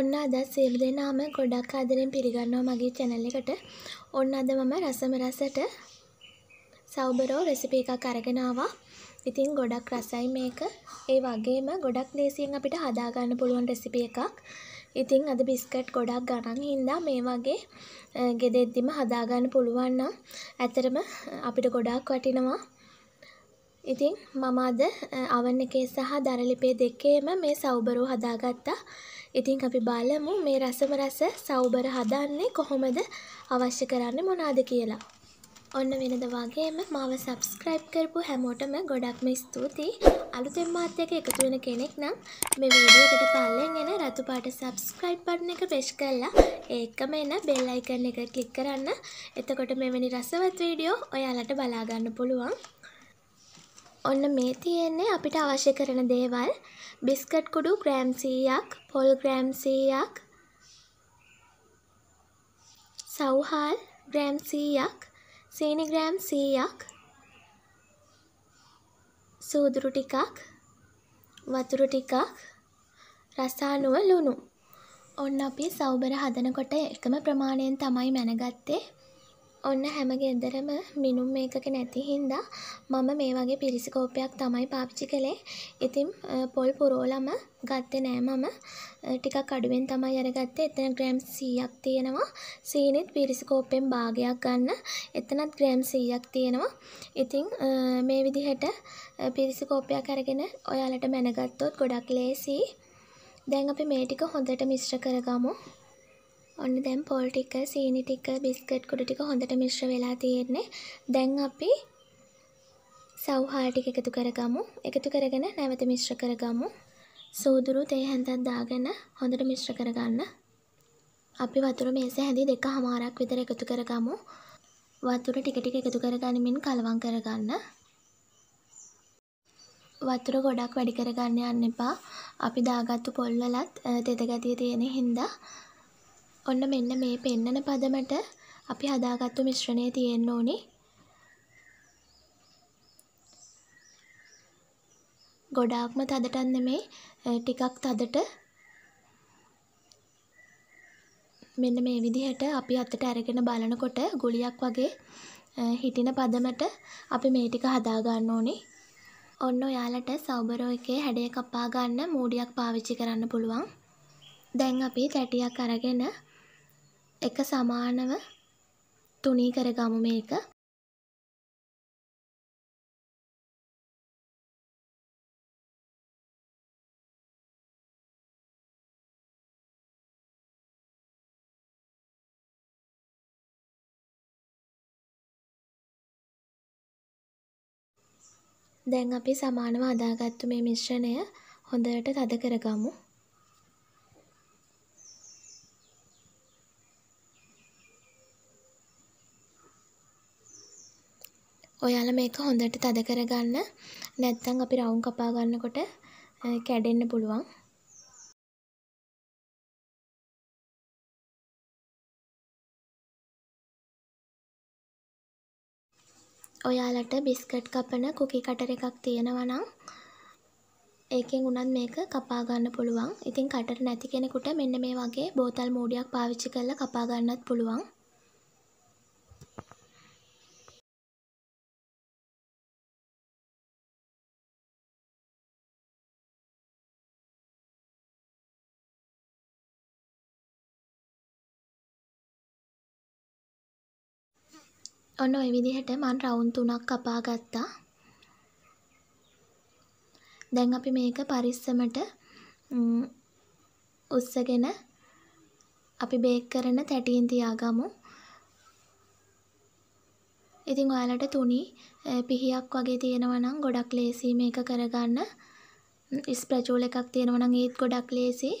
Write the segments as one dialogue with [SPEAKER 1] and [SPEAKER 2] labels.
[SPEAKER 1] ඔන්න අදත් සියලු දෙනාම ගොඩක් ආදරෙන් පිළිගන්නවා මගේ channel එකට. ඔන්න අද මම රසම රසට සවුබරෝ රෙසිපි එකක් අරගෙන ආවා. ඉතින් ගොඩක් රසයි මේක. ඒ වගේම ගොඩක් ලේසියෙන් අපිට හදාගන්න පුළුවන් රෙසිපි එකක්. ඉතින් අද බිස්කට් ගොඩක් ගණන් හින්දා මේ වගේ ගෙදෙද්දිම හදාගන්න පුළුවන් නම් ඇත්තටම අපිට ගොඩක් වටිනවා. ඉතින් මම අද අවන් එකේ සහ දරලිපේ දෙකේම මේ සවුබරෝ හදාගත්තා. ඉතින් අපි බලමු මේ රසම රස සෞබර හදන්නේ කොහොමද අවශ්‍ය කරන්න මොනාද කියලා. ඔන්න වෙනද වගේම මාව සබස්ක්‍රයිබ් කරපු හැමෝටම ගොඩක්ම ස්තුතියි අලුතෙන් මාත් එක්ක එකතු වෙන කෙනෙක් නම් මේ වීඩියෝ එකට පල්ලෙන් එන රතු පාට සබස්ක්‍රයිබ් බටන් එක ප්‍රෙස් කරලා ඒකම එන බෙල් අයිකන් එක ක්ලික් කරන්න එතකොට මෙවැනි රසවත් වීඩියෝ ඔයාලට බලා ගන්න පුළුවන් ඔන්න මේ තියෙන්නේ අපිට අවශ්‍ය කරන දේවල් බිස්කට් කුඩු ග්‍රෑම් 100ක් පොල් ග්‍රෑම් 100ක් සවුහල් ග්‍රෑම් 100ක් සීනි ග්‍රෑම් 100ක් සූදුරු ටිකක් වතුර ටිකක් රසානුව ලුණු ඔන්න අපි සවුබර හදනකොට එකම ප්‍රමාණයෙන් තමයි මැනගත්තේ ඔන්න හැම ගෙදරම මිනුම් මේකක නැති හින්දා මම මේ වගේ පිරිසිකෝපයක් තමයි පාවිච්චි කළේ. ඉතින් පොල් පුරෝලම ගත්තේ නෑ මම. ටිකක් අඩුවෙන් තමයි අරගත්තේ. එතන ග්‍රෑම් 100ක් තියෙනවා. සීනිත් පිරිසිකෝපෙන් භාගයක් ගන්න. එතනත් ග්‍රෑම් 100ක් තියෙනවා. ඉතින් මේ විදිහට පිරිසිකෝපයක් අරගෙන ඔයාලට මැනගත්තොත් ගොඩක් ලේසියි. දැන් අපි මේ ටික හොඳට මිශ්‍ර කරගමු. ඔන්න දැන් පොල් ටික සීනි ටික බිස්කට් කුඩු ටික හොඳට මිශ්‍ර වෙලා තියෙන්නේ. දැන් අපි සවුහා ටික එකතු කරගමු. එකතු කරගෙන නැවත මිශ්‍ර කරගමු. සූදුරු තේ හැන්දක් දාගෙන හොඳට මිශ්‍ර කරගන්න. අපි වතුර මේස හැඳි දෙකමාරක් විතර එකතු කරගමු. වතුර ටික ටික එකතු කරගනිමින් කලවම් කරගන්න. වතුර ගොඩක් වැඩි කරගන්න යන්න එපා. අපි දාගත්තු පොල් වලත් තෙත ගතිය තියෙන හින්දා ඔන්න මෙන්න මේ පෙන්නන පදමට අපි හදාගත්තු මිශ්‍රණය තියෙන්න ඕනි. ගොඩාක්ම තදටත් නෙමෙයි ටිකක් තදට මෙන්න මේ විදිහට අපි අතට අරගෙන බලනකොට ගුලියක් වගේ හිටින පදමට අපි මේ ටික හදා ගන්න ඕනි. ඔන්න ඔයාලට සවුබරෝ එකේ හැඩය කපා ගන්න මූඩියක් පාවිච්චි කරන්න පුළුවන්. දැන් අපි තැටියක් අරගෙන එක සමානව තුනී කරගමු මේක. දැන් අපි සමානව අදාගත්තු මේ මිශ්‍රණය හොඳට තද කරගමු. ඔයාලා මේක හොඳට තද කරගන්න නැත්නම් අපි රවුම් කපා ගන්නකොට කැඩෙන්න පුළුවන්. ඔයාලට බිස්කට් කපන කුකි කටර් එකක් තියෙනවා නම් ඒකෙන් උනත් මේක කපා ගන්න පුළුවන්. ඉතින් කටර් නැති කෙනෙකුට මෙන්න මේ වගේ බෝතල් මූඩියක් පාවිච්චි කරලා කපා ගන්නත් පුළුවන්. ඔන්න ඔය විදිහට මම රවුන්ඩ් තුනක් කපා ගත්තා. දැන් අපි මේක පරිස්සමට උස්සගෙන අපි බේක් කරන තැටින් තියාගමු. ඉතින් ඔයාලට තුනි පිහියක් වගේ තියෙනවා නම් ගොඩක් ලේසියි මේක කරගන්න. ස්ප්‍රැචූල් එකක් තියෙනවා නම් ඒත් ගොඩක් ලේසියි.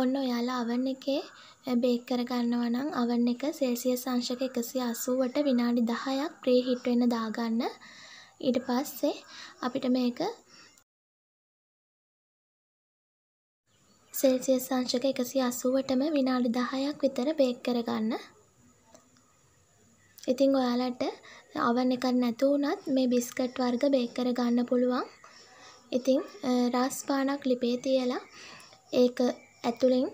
[SPEAKER 1] ඔන්න ඔයාලා අවන් එකේ බේක් කරගන්නවා නම් අවන් එක සෙල්සියස් අංශක 180ට විනාඩි 10ක් ප්‍රී හීට් වෙන්න දාගන්න. ඊට පස්සේ අපිට මේක සෙල්සියස් අංශක 180ටම විනාඩි 10ක් විතර බේක් කරගන්න. ඉතින් ඔයාලට අවන් එකක් නැතු වුණත් මේ බිස්කට් වර්ග බේක් කරගන්න පුළුවන්. ඉතින් රාස්පානක් ලිපේ තියලා ඒක ඇතුලෙන්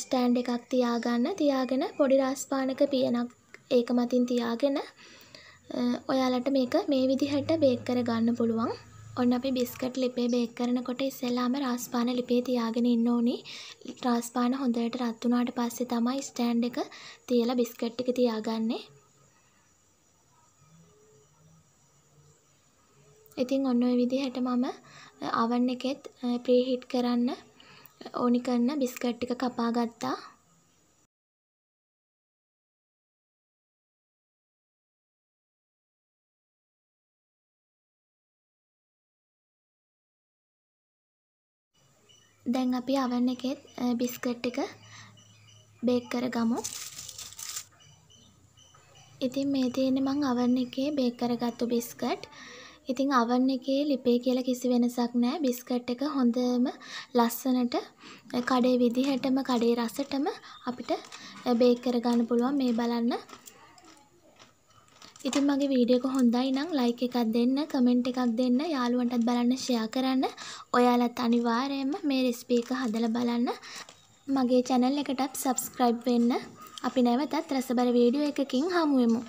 [SPEAKER 1] ස්ටෑන්ඩ් එකක් තියාගන්න තියාගෙන පොඩි රාස්පානක පියනක් ඒක මතින් තියාගෙන ඔයාලට මේක මේ විදිහට බේක් කරගන්න පුළුවන්. ඔන්න අපි බිස්කට් ලිපේ බේක් කරනකොට ඉස්සෙල්ලාම රාස්පාන ලිපේ තියාගෙන ඉන්න ඕනි. රාස්පාන හොඳට රත් වුණාට පස්සේ තමයි ස්ටෑන්ඩ් එක තියලා බිස්කට් ටික තියාගන්නේ. ඉතින් ඔන්න ඔය විදිහට මම අවන් එකෙත් ප්‍රීහීට් කරන්න ඕනි කරන බිස්කට් ටික කපා ගත්තා. දැන් අපි අවන් එකෙත් බිස්කට් එක බේක් කරගමු. ඉතින් මේ තියෙන්නේ මම අවන් එකේ බේක් කරගත්තු බිස්කට්. ඉතින් අවන් එකේ ලිපේ කියලා කිසි වෙනසක් නෑ. බිස්කට් එක හොඳම ලස්සනට කඩේ විදිහටම කඩේ රසටම අපිට බේක් කරගන්න පුළුවන් මේ බලන්න. ඉතින් මගේ වීඩියෝ එක හොඳයි නම් ලයික් එකක් දෙන්න, කමෙන්ට් එකක් දෙන්න, යාළුවන්ටත් බලන්න ෂෙයා කරන්න. ඔයාලත් අනිවාර්යයෙන්ම මේ රෙසිපි එක හදලා බලන්න. මගේ channel එකටත් subscribe වෙන්න. අපි නැවතත් රසබර වීඩියෝ එකකින් හමු වෙමු.